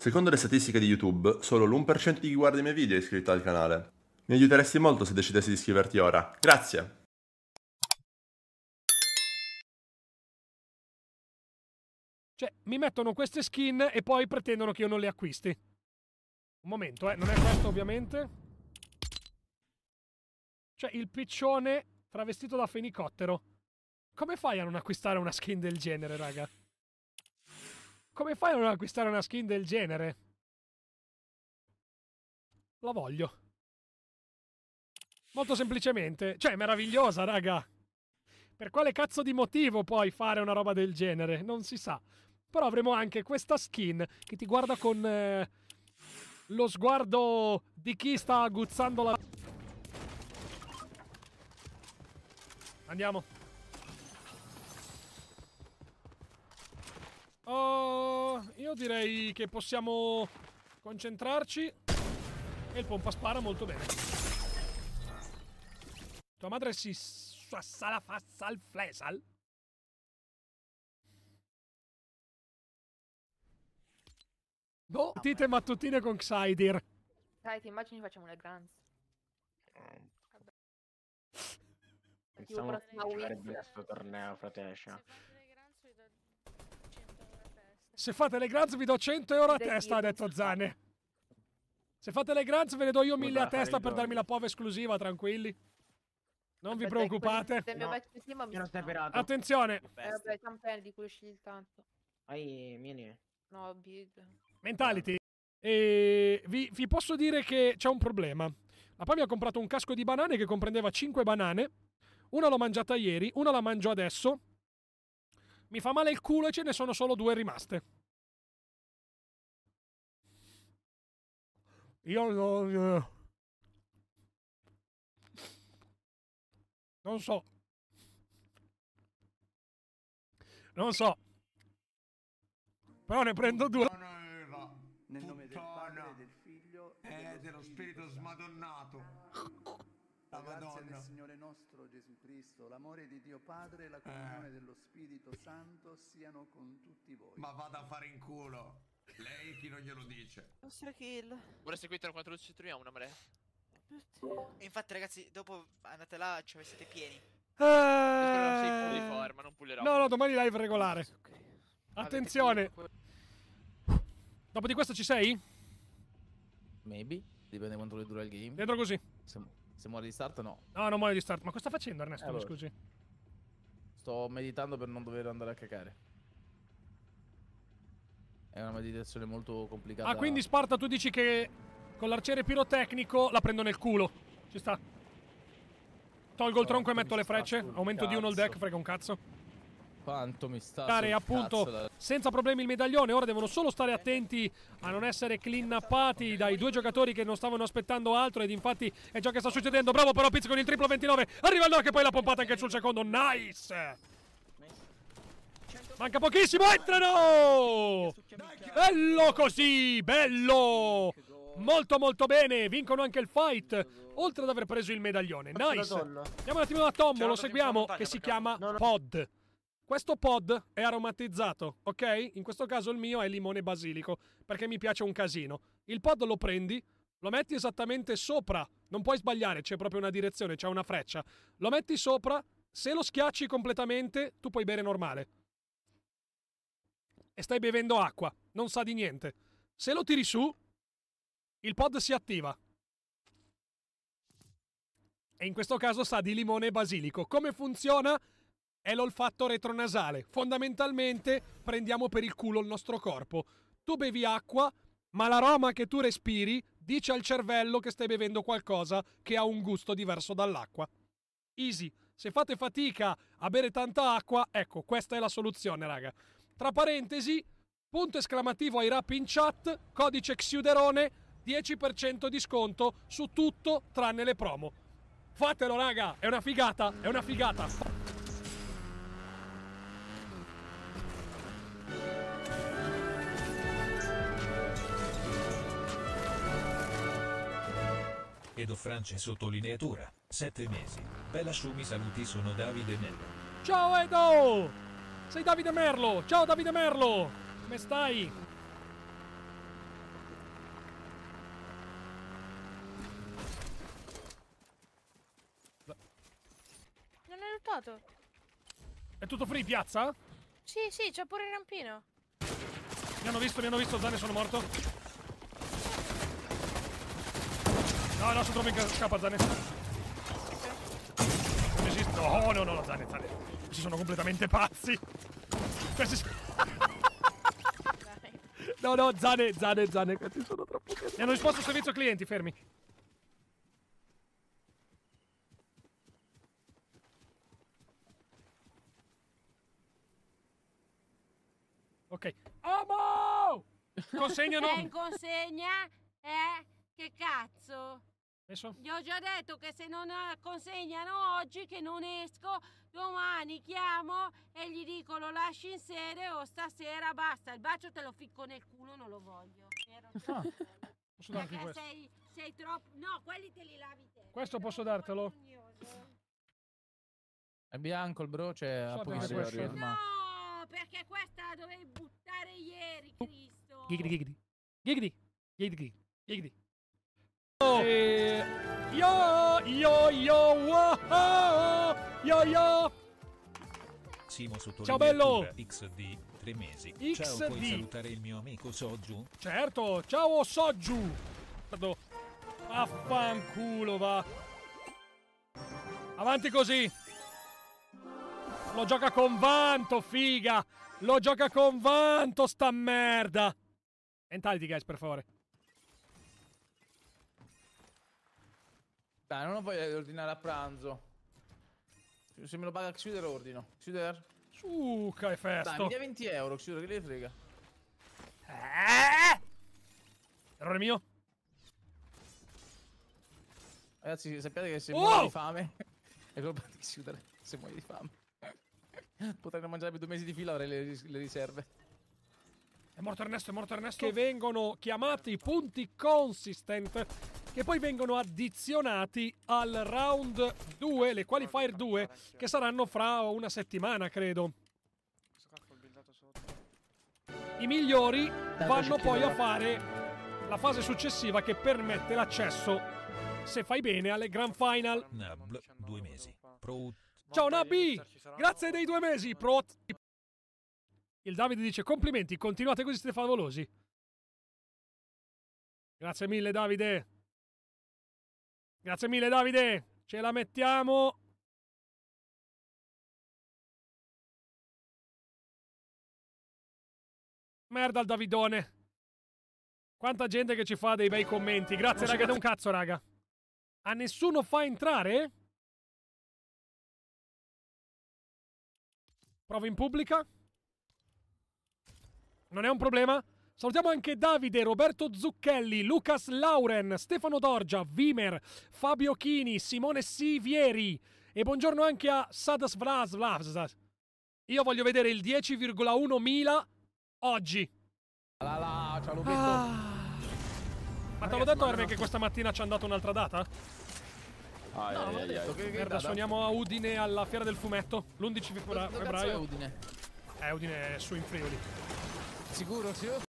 Secondo le statistiche di YouTube, solo l'1% di chi guarda i miei video è iscritto al canale. Mi aiuteresti molto se decidessi di iscriverti ora. Grazie! Cioè, mi mettono queste skin e poi pretendono che io non le acquisti. Un momento, eh, non è questo ovviamente. Cioè, il piccione travestito da fenicottero. Come fai a non acquistare una skin del genere, raga? Come fai a non acquistare una skin del genere? La voglio. Molto semplicemente. Cioè, meravigliosa, raga. Per quale cazzo di motivo puoi fare una roba del genere? Non si sa. Però avremo anche questa skin che ti guarda con eh, lo sguardo di chi sta aguzzando la... Andiamo. Oh, io direi che possiamo concentrarci. E il pompa spara molto bene. Tua madre si sassala fassal flesal. No, boh. partite mattutine con Xaidir. Dai, ti immagini facciamo le granz. Pensiamo a questo torneo, fratello. Se fate le grants vi do 100 euro a testa, ha detto Zane. Se fate le grants ve ne do io 1000 a testa per darmi la POV esclusiva, tranquilli. Non vi preoccupate. Attenzione. Eh, vabbè, campelli di cui scegli tanto. Ai, mini. No, bid. Mentality. E vi, vi posso dire che c'è un problema. La PAMI ha comprato un casco di banane che comprendeva 5 banane. Una l'ho mangiata ieri, una la mangio adesso mi fa male il culo e ce ne sono solo due rimaste. Io non... Eh, non so. Non so. Però ne prendo due. Nel nome del padre, del figlio e eh, dello spirito smadonnato. La Madonna. grazia del Signore nostro Gesù Cristo, l'amore di Dio Padre e la comunione eh. dello Spirito Santo siano con tutti voi. Ma vada a fare in culo. Lei chi non glielo dice? Non Nostra kill. Vorrei seguitelo quando ci troviamo, una marea. infatti, ragazzi, dopo andate là, ci cioè, siete pieni. Eeeh... Non forma, non no, no, domani live regolare. Attenzione. Dopo di questo ci sei? Maybe. Dipende quanto le dura il game. Dentro così. Siamo... Se muore di start, no. No, non muore di start. Ma cosa sta facendo Ernesto? Eh, allora. Mi scusi. Sto meditando per non dover andare a cacare. È una meditazione molto complicata. Ah, quindi Sparta, tu dici che con l'arciere pirotecnico la prendo nel culo. Ci sta. Tolgo il tronco e metto le frecce. Aumento di uno il deck, frega un cazzo quanto mi sta dare appunto da... senza problemi il medaglione. Ora devono solo stare attenti a non essere clinnappati dai due giocatori che non stavano aspettando altro ed infatti è ciò che sta succedendo. Bravo però Pizzi con il triplo 29. Arriva il che poi l'ha pompata anche sul secondo. Nice! Manca pochissimo, entrano! Bello così, bello! Molto molto bene, vincono anche il fight, oltre ad aver preso il medaglione. Nice! Andiamo un attimo da Tommo, lo seguiamo, che si chiama Pod. Questo pod è aromatizzato, ok? In questo caso il mio è limone basilico, perché mi piace un casino. Il pod lo prendi, lo metti esattamente sopra, non puoi sbagliare, c'è proprio una direzione, c'è una freccia. Lo metti sopra, se lo schiacci completamente, tu puoi bere normale. E stai bevendo acqua, non sa di niente. Se lo tiri su, il pod si attiva. E in questo caso sa di limone basilico. Come funziona? è l'olfatto retronasale. Fondamentalmente prendiamo per il culo il nostro corpo. Tu bevi acqua, ma l'aroma che tu respiri dice al cervello che stai bevendo qualcosa che ha un gusto diverso dall'acqua. Easy, se fate fatica a bere tanta acqua, ecco, questa è la soluzione, raga. Tra parentesi, punto esclamativo ai rap in chat, codice Xiuderone, 10% di sconto su tutto tranne le promo. Fatelo, raga, è una figata, è una figata. Edo France sottolineatura, 7 mesi. Bella Shumi saluti sono Davide Merlo. Ciao Edo! Sei Davide Merlo! Ciao Davide Merlo! Come stai? Non hai lottato? È tutto free piazza? Sì, sì, c'è pure il rampino. Mi hanno visto, mi hanno visto, Zane, sono morto. No, no, sono troppo in ca scappa, Zane. Non esiste. No, oh, no, no, no, Zane, Zane. Ci sono completamente pazzi. Questi no, no, Zane, Zane, Zane, questi sono troppo... Mi hanno risposto servizio clienti, fermi. Ok. Amo! Consegno no! in eh, consegna? Eh? Che cazzo? Adesso? Gli ho già detto che se non consegnano oggi che non esco, domani chiamo e gli dico lo lasci in sede o stasera basta, il bacio te lo ficco nel culo, non lo voglio. Ah, posso darti Perché questo? Sei, sei, troppo... No, quelli te li lavi te. Questo posso dartelo? È bianco il bro, c'è cioè, so No, perché questa la dovevi buttare ieri, Cristo. Gigri, gigri. Gigri, gigri, gigri. E... Yo, yo, yo, wow, yo, yo. Simo Ciao bello! XD, tre mesi. XD. Ciao, puoi salutare il mio amico Soju? Certo, ciao Soju! Pardon. Affanculo va! Avanti così! Lo gioca con vanto, figa! Lo gioca con vanto, sta merda! Mentality, guys, per favore. Dai, non ho voglia di ordinare a pranzo. Se me lo paga Xuder, ordino. Xuder? Su, che festo. Dai, mi dia 20 euro, Xuder, che le frega. Eh! Errore mio. Ragazzi, sappiate che se oh! muoio di fame... è colpa di Xuder, se muoio di fame. Potrei non mangiare più due mesi di fila, avrei le, le riserve. È morto Ernesto, è morto Ernesto. Che vengono chiamati punti consistent e poi vengono addizionati al round 2, le qualifier 2, che saranno fra una settimana, credo. I migliori vanno poi a fare la fase successiva che permette l'accesso, se fai bene, alle Grand Final. Nabl, eh, due mesi. Pro... Ciao Nabi! Grazie dei due mesi! Pro... Il Davide dice complimenti, continuate così siete favolosi. Grazie mille Davide! Grazie mille Davide, ce la mettiamo. Merda il Davidone. Quanta gente che ci fa dei bei commenti. Grazie raga, da un cazzo raga. A nessuno fa entrare? Prova in pubblica. Non è un problema. Salutiamo anche Davide, Roberto Zucchelli, Lucas Lauren, Stefano Dorgia, Vimer, Fabio Chini, Simone Sivieri e buongiorno anche a Sadas Vlasvlas. Io voglio vedere il 10,1 mila oggi. La la, ce l'ho detto. Ah. Ma te l'ho detto Armin che questa mattina ci hanno dato un'altra data? Ah, no, ai, ai, detto, che, che Merda, suoniamo a Udine alla Fiera del Fumetto, l'11 febbraio. Dove è Udine? Eh, Udine è su in Friuli. Sicuro, sì?